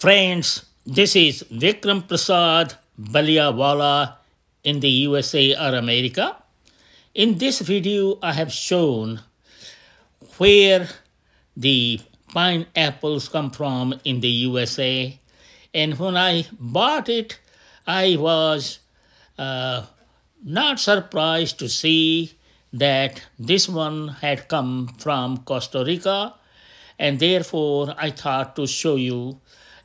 Friends, this is Vikram Prasad Baliawala in the USA or America. In this video, I have shown where the pineapples come from in the USA. And when I bought it, I was uh, not surprised to see that this one had come from Costa Rica. And therefore, I thought to show you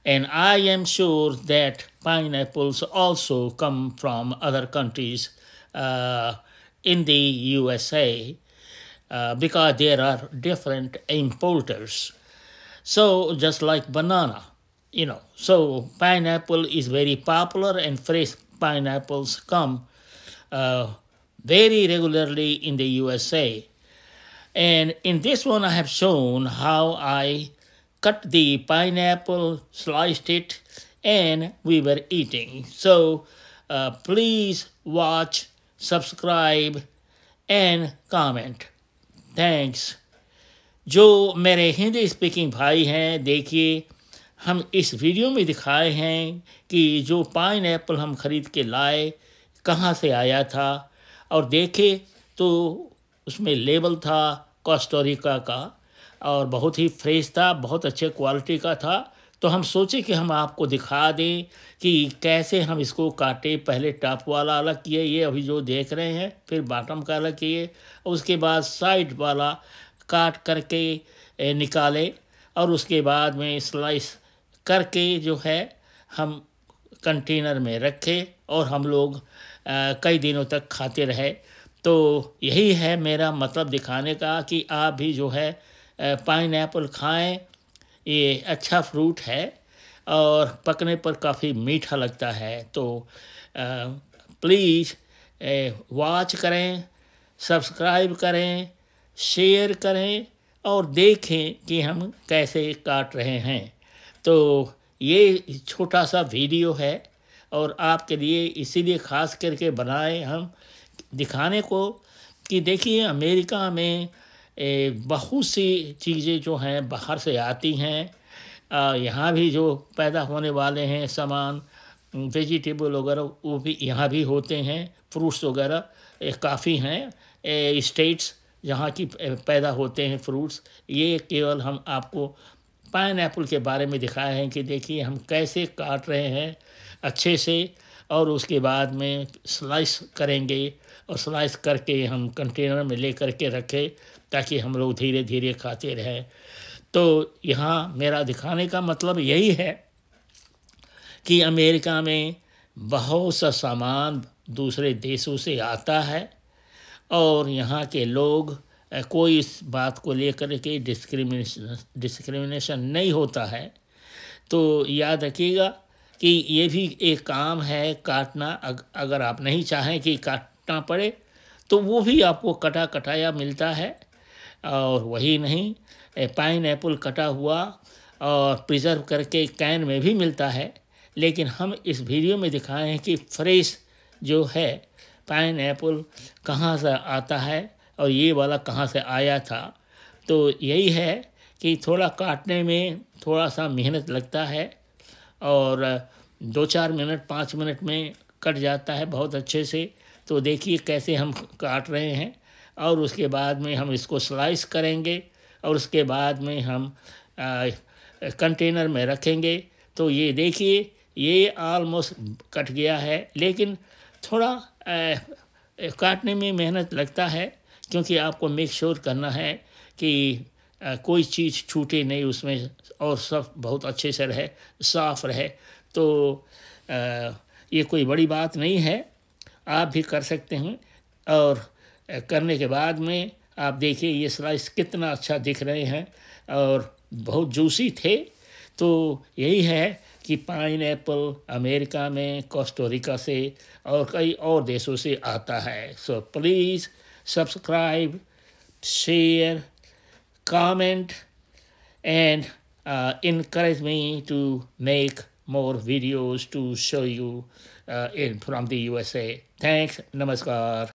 and I am sure that pineapples also come from other countries uh, in the USA uh, because there are different importers. So just like banana, you know, so pineapple is very popular and fresh pineapples come uh, very regularly in the USA. And in this one, I have shown how I cut the pineapple, sliced it, and we were eating. So uh, please watch, subscribe, and comment. Thanks. जो मेरे Hindi speaking भाई हैं देखिए हम इस video में दिखाए हैं कि जो पाइन एप्पल हम ख़रीद के लाए कहाँ से आया था और देखे तो उसमें लेबल था कोस्टोरिका का और बहुत ही फ्रेश था बहुत अच्छे क्वालिटी का था तो हम सोचे कि हम आपको दिखा दें कि कैसे हम इसको काटे पहले टॉप वाला अलग किए ये अभी जो देख रहे हैं फिर बॉटम का अलग किए उसके बाद साइड वाला काट करके निकाले और उसके बाद में स्लाइस करके जो है हम कंटेनर में रखे और हम लोग कई दिनों तक खाते रहे तो यही है मेरा मतलब दिखाने का कि आप भी जो है पाइन खाएं ये अच्छा फ्रूट है और पकने पर काफ़ी मीठा लगता है तो प्लीज़ वॉच करें सब्सक्राइब करें शेयर करें और देखें कि हम कैसे काट रहे हैं तो ये छोटा सा वीडियो है और आपके लिए इसीलिए ख़ास करके बनाए हम दिखाने को कि देखिए अमेरिका में बहुत सी चीज़ें जो हैं बाहर से आती हैं यहाँ भी जो पैदा होने वाले हैं सामान वेजिटेबल वगैरह वो भी यहाँ भी होते हैं फ्रूट्स वगैरह काफ़ी हैं स्टेट्स जहाँ की पैदा होते हैं फ्रूट्स ये केवल हम आपको पाइन के बारे में दिखाए हैं कि देखिए हम कैसे काट रहे हैं अच्छे से और उसके बाद में स्लाइस करेंगे और स्लाइस करके हम कंटेनर में ले कर के रखें ताकि हम लोग धीरे धीरे खाते रहें तो यहाँ मेरा दिखाने का मतलब यही है कि अमेरिका में बहुत सा सामान दूसरे देशों से आता है और यहाँ के लोग कोई इस बात को लेकर के डिस्क्रिमिनेशन डिस्क्रिमिनेशन नहीं होता है तो याद रखिएगा कि ये भी एक काम है काटना अग, अगर आप नहीं चाहें कि काटना पड़े तो वो भी आपको कटा कटाया मिलता है और वही नहीं पाइन एप्पल कटा हुआ और प्रिजर्व करके कैन में भी मिलता है लेकिन हम इस वीडियो में दिखाए हैं कि फ्रेश जो है पाइन एप्पल कहाँ से आता है और ये वाला कहाँ से आया था तो यही है कि थोड़ा काटने में थोड़ा सा मेहनत लगता है और दो चार मिनट पाँच मिनट में कट जाता है बहुत अच्छे से तो देखिए कैसे हम काट रहे हैं और उसके बाद में हम इसको स्लाइस करेंगे और उसके बाद में हम आ, कंटेनर में रखेंगे तो ये देखिए ये आलमोस्ट कट गया है लेकिन थोड़ा आ, काटने में मेहनत लगता है क्योंकि आपको मेक श्योर करना है कि कोई चीज़ छूटे नहीं उसमें और सब बहुत अच्छे से रहे साफ रहे तो ये कोई बड़ी बात नहीं है आप भी कर सकते हैं और करने के बाद में आप देखिए ये स्लाइस कितना अच्छा दिख रहे हैं और बहुत जूसी थे तो यही है कि पाइन अमेरिका में कोस्टोरिका से और कई और देशों से आता है so please subscribe share comment and uh, encourage me to make more videos to show you uh, in from the USA. Thanks. Namaskar.